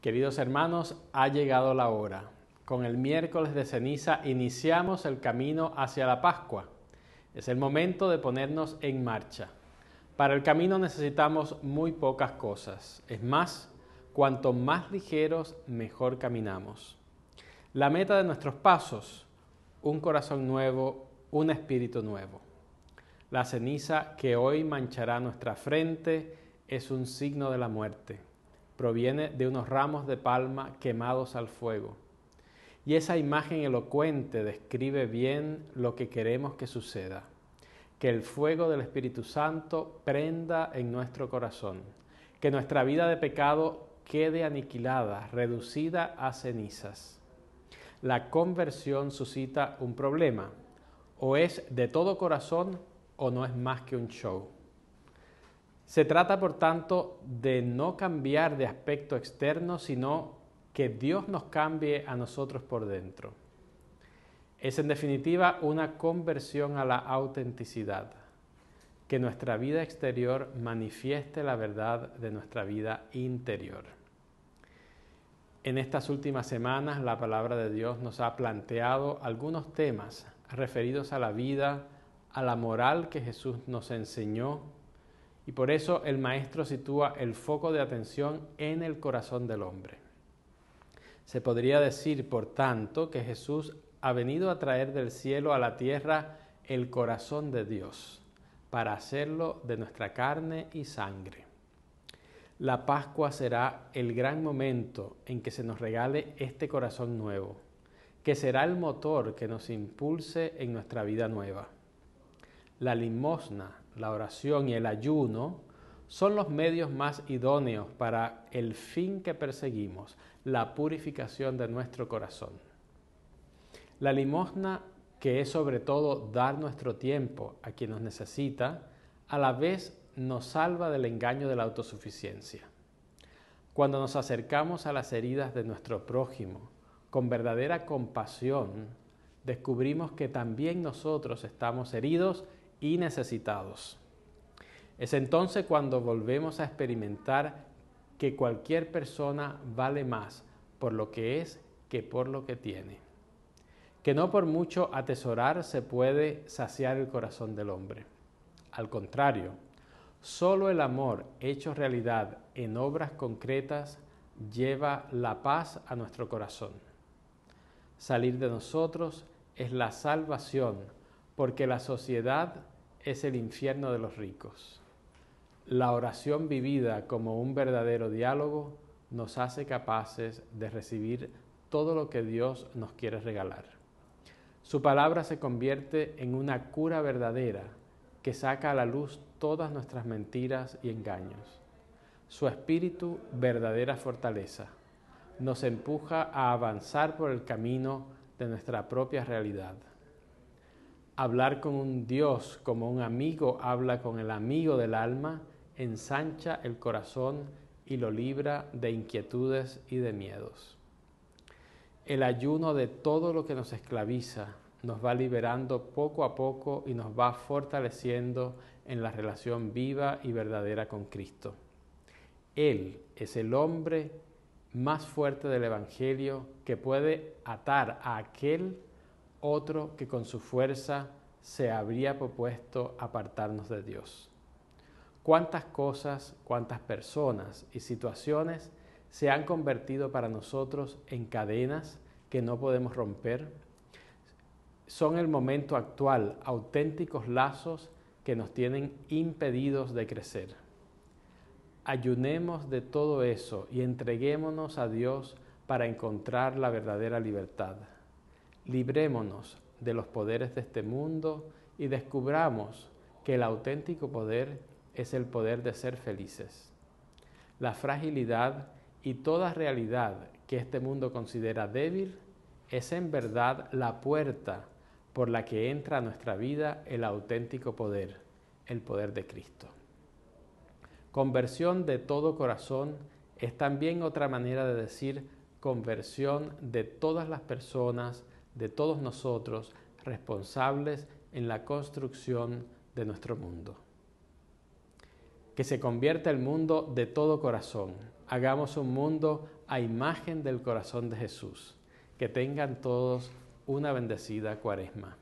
Queridos hermanos, ha llegado la hora. Con el miércoles de ceniza iniciamos el camino hacia la Pascua. Es el momento de ponernos en marcha. Para el camino necesitamos muy pocas cosas. Es más, cuanto más ligeros, mejor caminamos. La meta de nuestros pasos, un corazón nuevo, un espíritu nuevo. La ceniza que hoy manchará nuestra frente es un signo de la muerte proviene de unos ramos de palma quemados al fuego. Y esa imagen elocuente describe bien lo que queremos que suceda, que el fuego del Espíritu Santo prenda en nuestro corazón, que nuestra vida de pecado quede aniquilada, reducida a cenizas. La conversión suscita un problema, o es de todo corazón o no es más que un show. Se trata, por tanto, de no cambiar de aspecto externo, sino que Dios nos cambie a nosotros por dentro. Es en definitiva una conversión a la autenticidad, que nuestra vida exterior manifieste la verdad de nuestra vida interior. En estas últimas semanas la palabra de Dios nos ha planteado algunos temas referidos a la vida, a la moral que Jesús nos enseñó y por eso el maestro sitúa el foco de atención en el corazón del hombre. Se podría decir, por tanto, que Jesús ha venido a traer del cielo a la tierra el corazón de Dios, para hacerlo de nuestra carne y sangre. La Pascua será el gran momento en que se nos regale este corazón nuevo, que será el motor que nos impulse en nuestra vida nueva la limosna, la oración y el ayuno son los medios más idóneos para el fin que perseguimos, la purificación de nuestro corazón. La limosna, que es sobre todo dar nuestro tiempo a quien nos necesita, a la vez nos salva del engaño de la autosuficiencia. Cuando nos acercamos a las heridas de nuestro prójimo con verdadera compasión, descubrimos que también nosotros estamos heridos y necesitados. Es entonces cuando volvemos a experimentar que cualquier persona vale más por lo que es que por lo que tiene. Que no por mucho atesorar se puede saciar el corazón del hombre. Al contrario, solo el amor hecho realidad en obras concretas lleva la paz a nuestro corazón. Salir de nosotros es la salvación porque la sociedad es el infierno de los ricos. La oración vivida como un verdadero diálogo nos hace capaces de recibir todo lo que Dios nos quiere regalar. Su palabra se convierte en una cura verdadera que saca a la luz todas nuestras mentiras y engaños. Su espíritu, verdadera fortaleza, nos empuja a avanzar por el camino de nuestra propia realidad. Hablar con un Dios como un amigo habla con el amigo del alma, ensancha el corazón y lo libra de inquietudes y de miedos. El ayuno de todo lo que nos esclaviza nos va liberando poco a poco y nos va fortaleciendo en la relación viva y verdadera con Cristo. Él es el hombre más fuerte del Evangelio que puede atar a aquel otro que con su fuerza se habría propuesto apartarnos de Dios. Cuántas cosas, cuántas personas y situaciones se han convertido para nosotros en cadenas que no podemos romper. Son el momento actual auténticos lazos que nos tienen impedidos de crecer. Ayunemos de todo eso y entreguémonos a Dios para encontrar la verdadera libertad. Librémonos de los poderes de este mundo y descubramos que el auténtico poder es el poder de ser felices. La fragilidad y toda realidad que este mundo considera débil es en verdad la puerta por la que entra a nuestra vida el auténtico poder, el poder de Cristo. Conversión de todo corazón es también otra manera de decir conversión de todas las personas de todos nosotros responsables en la construcción de nuestro mundo. Que se convierta el mundo de todo corazón. Hagamos un mundo a imagen del corazón de Jesús. Que tengan todos una bendecida cuaresma.